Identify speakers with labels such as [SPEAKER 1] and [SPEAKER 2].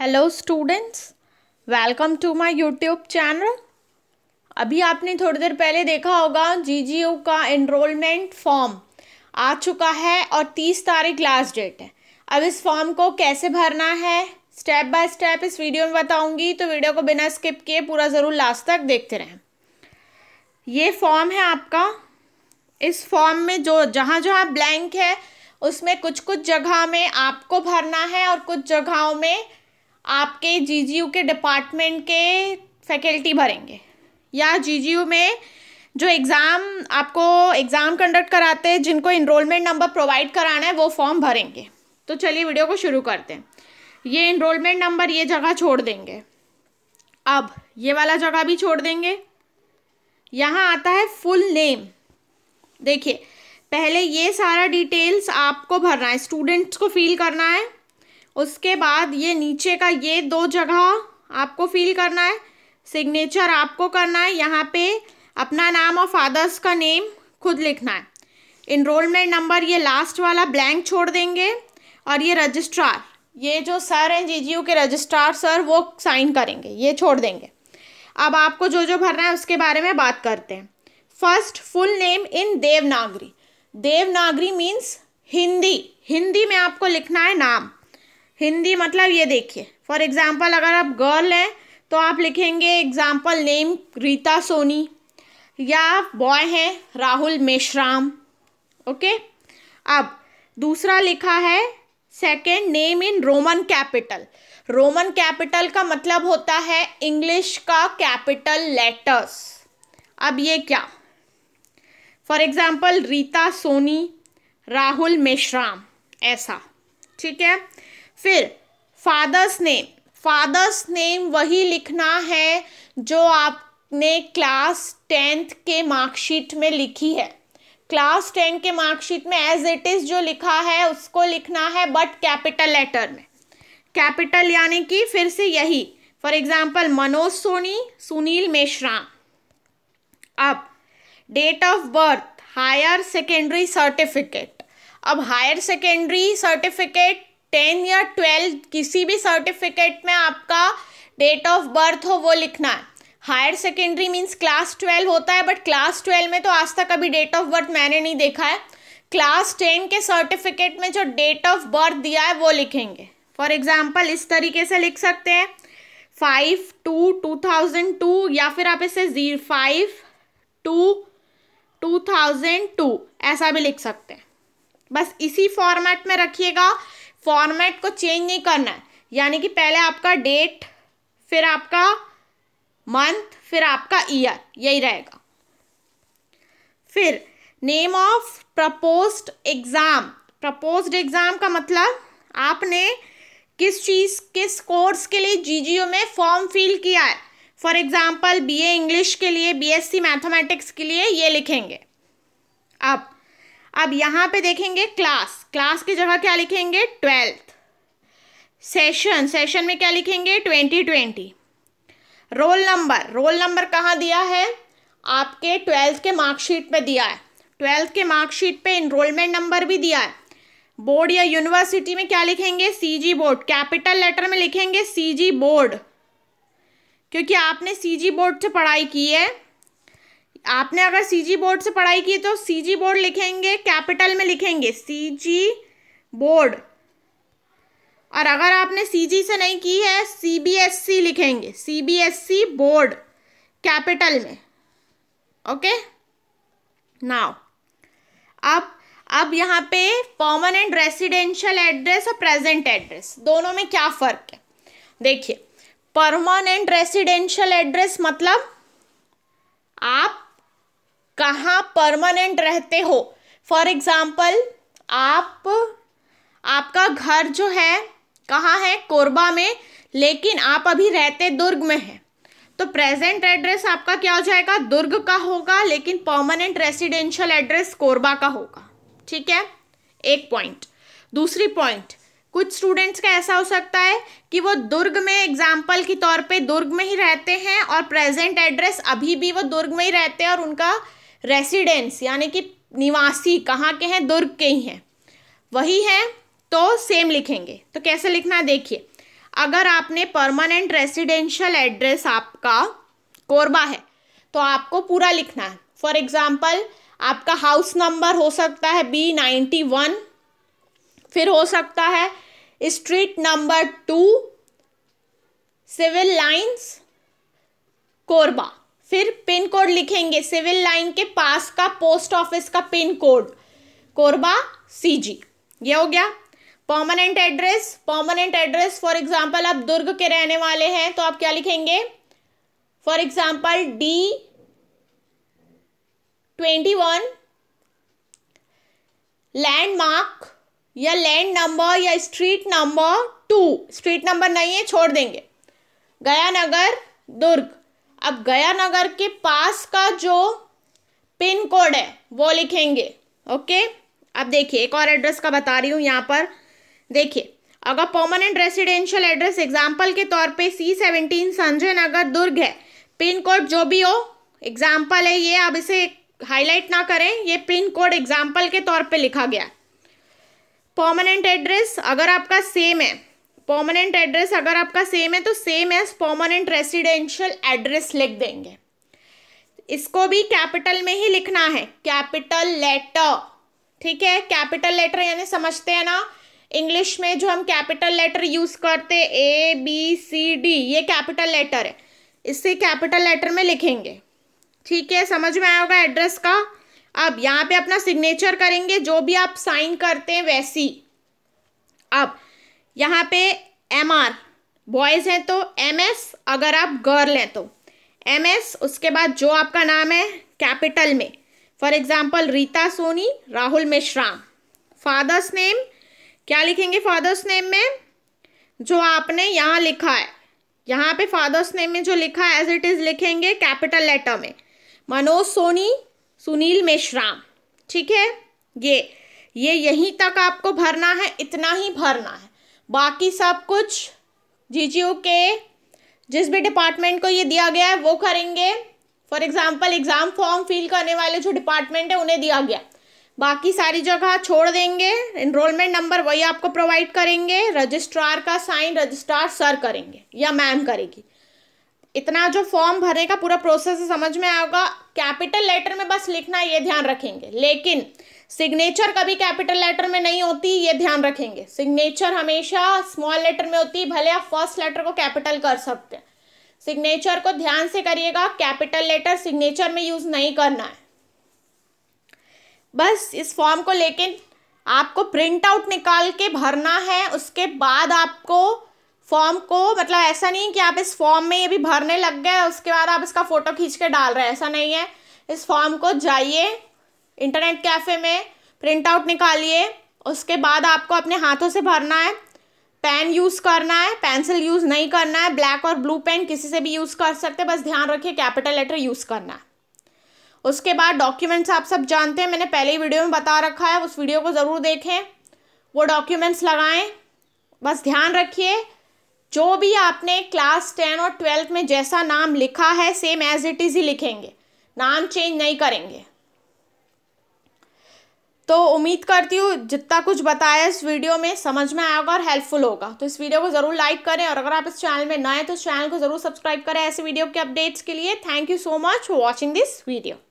[SPEAKER 1] hello students welcome to my YouTube channel अभी आपने थोड़ी देर पहले देखा होगा जीजीओ का इनरोलमेंट फॉर्म आ चुका है और तीस तारीख लास्ट डेट है अब इस फॉर्म को कैसे भरना है स्टेप बाय स्टेप इस वीडियो में बताऊंगी तो वीडियो को बिना स्किप किए पूरा ज़रूर लास्ट तक देखते रहें ये फॉर्म है आपका इस फॉर्म में जो जहाँ जहाँ ब्लैंक है उसमें कुछ कुछ जगह में आपको भरना है और कुछ जगहों में आपके जी के डिपार्टमेंट के फैकल्टी भरेंगे या जी में जो एग्ज़ाम आपको एग्ज़ाम कंडक्ट कराते हैं जिनको इनरोलमेंट नंबर प्रोवाइड कराना है वो फॉर्म भरेंगे तो चलिए वीडियो को शुरू करते हैं ये इनरोलमेंट नंबर ये जगह छोड़ देंगे अब ये वाला जगह भी छोड़ देंगे यहाँ आता है फुल नेम देखिए पहले ये सारा डिटेल्स आपको भरना है स्टूडेंट्स को फिल करना है उसके बाद ये नीचे का ये दो जगह आपको फील करना है सिग्नेचर आपको करना है यहाँ पे अपना नाम और फादर्स का नेम खुद लिखना है इनरोलमेंट नंबर ये लास्ट वाला ब्लैंक छोड़ देंगे और ये रजिस्ट्रार ये जो सर हैं जी के रजिस्ट्रार सर वो साइन करेंगे ये छोड़ देंगे अब आपको जो जो भरना है उसके बारे में बात करते हैं first full name in Devanagari Devanagari means Hindi Hindi में आपको लिखना है नाम हिंदी मतलब ये देखिए फॉर एग्ज़ाम्पल अगर आप गर्ल हैं तो आप लिखेंगे एग्ज़ाम्पल नेम रीता सोनी या बॉय हैं राहुल मेश्राम ओके अब दूसरा लिखा है second name in Roman capital Roman capital का मतलब होता है इंग्लिश का कैपिटल लेटर्स अब ये क्या फॉर एग्ज़ाम्पल रीता सोनी राहुल मेश्राम ऐसा ठीक है फिर फादर्स नेम फादर्स नेम वही लिखना है जो आपने क्लास टेंथ के मार्कशीट में लिखी है क्लास टेन के मार्कशीट में एज इट इज़ जो लिखा है उसको लिखना है बट कैपिटल लेटर में कैपिटल यानी कि फिर से यही फॉर एग्जाम्पल मनोज सोनी सुनील मेश्राम अब date of birth higher secondary certificate अब हायर सेकेंडरी सर्टिफिकेट टेन या ट्वेल्व किसी भी सर्टिफिकेट में आपका डेट ऑफ बर्थ हो वो लिखना है higher secondary means class twelve होता है बट क्लास ट्वेल्व में तो आज तक अभी डेट ऑफ बर्थ मैंने नहीं देखा है क्लास टेन के सर्टिफिकेट में जो डेट ऑफ बर्थ दिया है वो लिखेंगे फॉर एग्जाम्पल इस तरीके से लिख सकते हैं five two two thousand two या फिर आप इसे जी five two two thousand two ऐसा भी लिख सकते हैं बस इसी फॉर्मेट में रखिएगा फॉर्मेट को चेंज नहीं करना है यानी कि पहले आपका डेट फिर आपका मंथ फिर आपका ईयर यही रहेगा फिर name of proposed exam proposed exam का मतलब आपने किस चीज़ किस कोर्स के लिए जी में फॉर्म फिल किया है for example B A English के लिए बी एस सी मैथमेटिक्स के लिए ये लिखेंगे अब अब यहाँ पे देखेंगे क्लास क्लास की जगह क्या लिखेंगे ट्वेल्थ सेशन सेशन में क्या लिखेंगे twenty twenty roll number roll number कहाँ दिया है आपके ट्वेल्थ के मार्कशीट पे दिया है ट्वेल्थ के मार्कशीट पे इनरोलमेंट नंबर भी दिया है बोर्ड या यूनिवर्सिटी में क्या लिखेंगे सीजी बोर्ड कैपिटल लेटर में लिखेंगे सीजी बोर्ड क्योंकि आपने सीजी बोर्ड से पढ़ाई की है आपने अगर सीजी बोर्ड से पढ़ाई की तो सीजी बोर्ड लिखेंगे कैपिटल में लिखेंगे सीजी बोर्ड और अगर आपने सीजी से नहीं की है सीबीएसई लिखेंगे सीबीएसई बोर्ड कैपिटल में ओके नाउ अब अब यहाँ पे परमानेंट रेसिडेंशियल एड्रेस और प्रेजेंट एड्रेस दोनों में क्या फ़र्क है देखिए परमानेंट रेसिडेंशियल एड्रेस मतलब आप कहाँ परमानेंट रहते हो फॉर एग्ज़ाम्पल आप आपका घर जो है कहाँ है कोरबा में लेकिन आप अभी रहते दुर्ग में हैं तो प्रेजेंट एड्रेस आपका क्या हो जाएगा दुर्ग का होगा लेकिन परमानेंट रेसिडेंशियल एड्रेस कोरबा का होगा ठीक है एक पॉइंट दूसरी पॉइंट कुछ स्टूडेंट्स का ऐसा हो सकता है कि वो दुर्ग में एग्जाम्पल के तौर पे दुर्ग में ही रहते हैं और प्रेजेंट एड्रेस अभी भी वो दुर्ग में ही रहते हैं और उनका रेसिडेंस यानी कि निवासी कहाँ के हैं दुर्ग के ही हैं वही हैं तो सेम लिखेंगे तो कैसे लिखना देखिए अगर आपने परमानेंट रेसिडेंशियल एड्रेस आपका कोरबा है तो आपको पूरा लिखना है फॉर एग्ज़ाम्पल आपका हाउस नंबर हो सकता है बी नाइन्टी वन फिर हो सकता है street number two civil lines Korba फिर पिन कोड लिखेंगे सिविल लाइन के पास का पोस्ट ऑफिस का पिन कोड कोरबा सीजी ये हो गया permanent address permanent address for example आप दुर्ग के रहने वाले हैं तो आप क्या लिखेंगे for example D twenty one landmark या लैंड नंबर या street number two street number नहीं है छोड़ देंगे गया नगर दुर्ग अब गया नगर के पास का जो पिन कोड है वो लिखेंगे ओके अब देखिए एक और एड्रेस का बता रही हूँ यहाँ पर देखिए अगर परमानेंट रेसिडेंशियल एड्रेस एग्जाम्पल के तौर पे सी सेवनटीन संजय नगर दुर्ग है पिन कोड जो भी हो एग्जाम्पल है ये आप इसे हाईलाइट ना करें ये पिन कोड एग्जाम्पल के तौर पे लिखा गया परमानेंट एड्रेस अगर आपका सेम है परमानेंट एड्रेस अगर आपका सेम है तो same as permanent residential address लिख देंगे इसको भी कैपिटल में ही लिखना है कैपिटल लेटर ठीक है कैपिटल लेटर यानी समझते हैं ना इंग्लिश में जो हम कैपिटल लेटर यूज़ करते ए बी सी डी ये कैपिटल लेटर है इसे कैपिटल लेटर में लिखेंगे ठीक है समझ में आया होगा एड्रेस का अब यहाँ पे अपना सिग्नेचर करेंगे जो भी आप साइन करते हैं वैसी अब यहाँ पे एम आर बॉयज़ हैं तो एम एस अगर आप गर्ल हैं तो एम एस उसके बाद जो आपका नाम है कैपिटल में for example Rita Soni Rahul Meshram father's name क्या लिखेंगे फादर्स नेम में जो आपने यहाँ लिखा है यहाँ पे फादर्स नेम में जो लिखा है एज इट इज़ लिखेंगे कैपिटल लेटर में मनोज सोनी सुनील मेश्राम ठीक है ये ये यहीं तक आपको भरना है इतना ही भरना है बाकी सब कुछ जीजीयू के जिस भी डिपार्टमेंट को ये दिया गया है वो करेंगे for example exam form fill करने वाले जो डिपार्टमेंट है उन्हें दिया गया बाकी सारी जगह छोड़ देंगे इनरोलमेंट नंबर वही आपको प्रोवाइड करेंगे रजिस्ट्रार का साइन रजिस्ट्रार सर करेंगे या मैम करेगी इतना जो फॉर्म भरने का पूरा प्रोसेस समझ में आएगा कैपिटल लेटर में बस लिखना ये ध्यान रखेंगे लेकिन सिग्नेचर कभी कैपिटल लेटर में नहीं होती ये ध्यान रखेंगे सिग्नेचर हमेशा स्मॉल लेटर में होती भले आप फर्स्ट लेटर को कैपिटल कर सकते हैं सिग्नेचर को ध्यान से करिएगा कैपिटल लेटर सिग्नेचर में यूज नहीं करना है बस इस फॉर्म को लेकिन आपको प्रिंट आउट निकाल के भरना है उसके बाद आपको फॉर्म को मतलब ऐसा नहीं कि आप इस फॉर्म में ये भी भरने लग गए उसके बाद आप इसका फ़ोटो खींच के डाल रहे हैं ऐसा नहीं है इस फॉर्म को जाइए इंटरनेट कैफ़े में प्रिंट आउट निकालिए उसके बाद आपको अपने हाथों से भरना है पेन यूज़ करना है पेंसिल यूज़ नहीं करना है ब्लैक और ब्लू पेन किसी से भी यूज़ कर सकते हैं बस ध्यान रखिए कैपिटल लेटर यूज़ करना है उसके बाद डॉक्यूमेंट्स आप सब जानते हैं मैंने पहले ही वीडियो में बता रखा है उस वीडियो को ज़रूर देखें वो डॉक्यूमेंट्स लगाएं बस ध्यान रखिए जो भी आपने क्लास टेन और ट्वेल्थ में जैसा नाम लिखा है सेम एज इट इज़ ही लिखेंगे नाम चेंज नहीं करेंगे तो उम्मीद करती हूँ जितना कुछ बताया इस वीडियो में समझ में आएगा और हेल्पफुल होगा तो इस वीडियो को ज़रूर लाइक करें और अगर आप इस चैनल में नए तो इस चैनल को ज़रूर सब्सक्राइब करें ऐसे वीडियो के अपडेट्स के लिए thank you so much for watching this video